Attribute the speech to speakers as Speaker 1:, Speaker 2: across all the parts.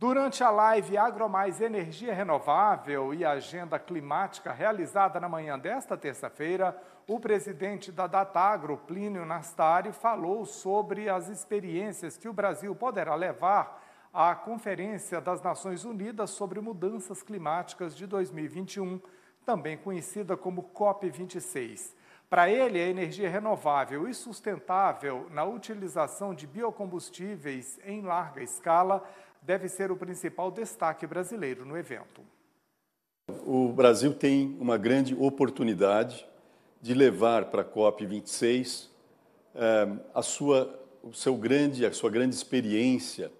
Speaker 1: Durante a live AgroMais Energia Renovável e Agenda Climática, realizada na manhã desta terça-feira, o presidente da Datagro, Plínio Nastari, falou sobre as experiências que o Brasil poderá levar à Conferência das Nações Unidas sobre Mudanças Climáticas de 2021, também conhecida como COP26. Para ele, a energia renovável e sustentável na utilização de biocombustíveis em larga escala deve ser o principal destaque brasileiro no evento.
Speaker 2: O Brasil tem uma grande oportunidade de levar para a COP26 eh, a sua, o seu grande, a sua grande experiência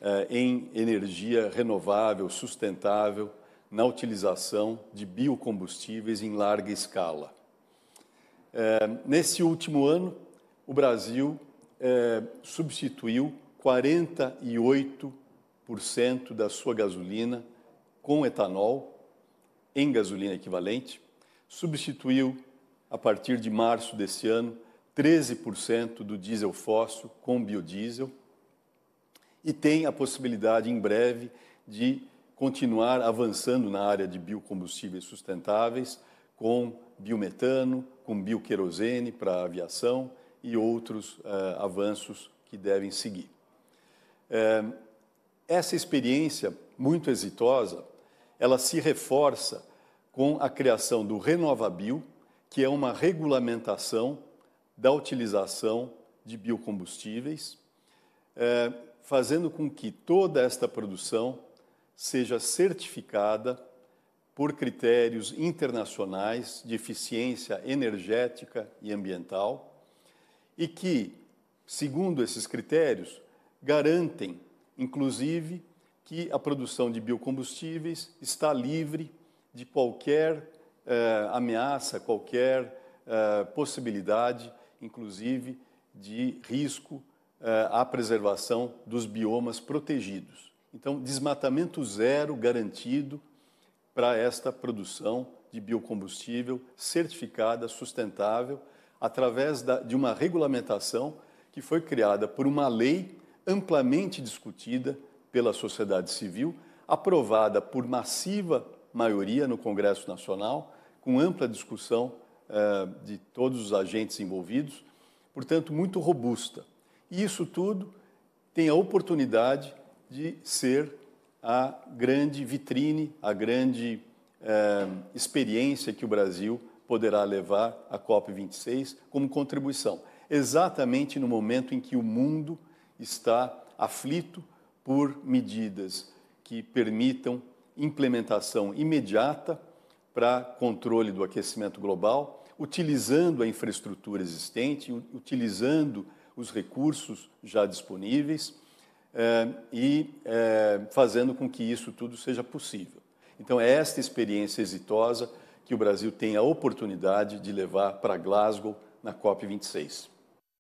Speaker 2: eh, em energia renovável, sustentável, na utilização de biocombustíveis em larga escala. Eh, nesse último ano, o Brasil substituiu 48 0,5% da sua gasolina com etanol em gasolina equivalente, substituiu, a partir de março desse ano, 13% do diesel fóssil com biodiesel e tem a possibilidade, em breve, de continuar avançando na área de biocombustíveis sustentáveis com biometano, com bioquerosene para aviação e outros uh, avanços que devem seguir. Uh, essa experiência muito exitosa, ela se reforça com a criação do Renovabil, que é uma regulamentação da utilização de biocombustíveis, é, fazendo com que toda esta produção seja certificada por critérios internacionais de eficiência energética e ambiental e que, segundo esses critérios, garantem inclusive que a produção de biocombustíveis está livre de qualquer eh, ameaça, qualquer eh, possibilidade, inclusive de risco eh, à preservação dos biomas protegidos. Então, desmatamento zero garantido para esta produção de biocombustível certificada, sustentável, através da, de uma regulamentação que foi criada por uma lei amplamente discutida pela sociedade civil, aprovada por massiva maioria no Congresso Nacional, com ampla discussão eh, de todos os agentes envolvidos, portanto, muito robusta. E isso tudo tem a oportunidade de ser a grande vitrine, a grande eh, experiência que o Brasil poderá levar à COP26 como contribuição, exatamente no momento em que o mundo está aflito por medidas que permitam implementação imediata para controle do aquecimento global, utilizando a infraestrutura existente, utilizando os recursos já disponíveis eh, e eh, fazendo com que isso tudo seja possível. Então, é esta experiência exitosa que o Brasil tem a oportunidade de levar para Glasgow na COP26.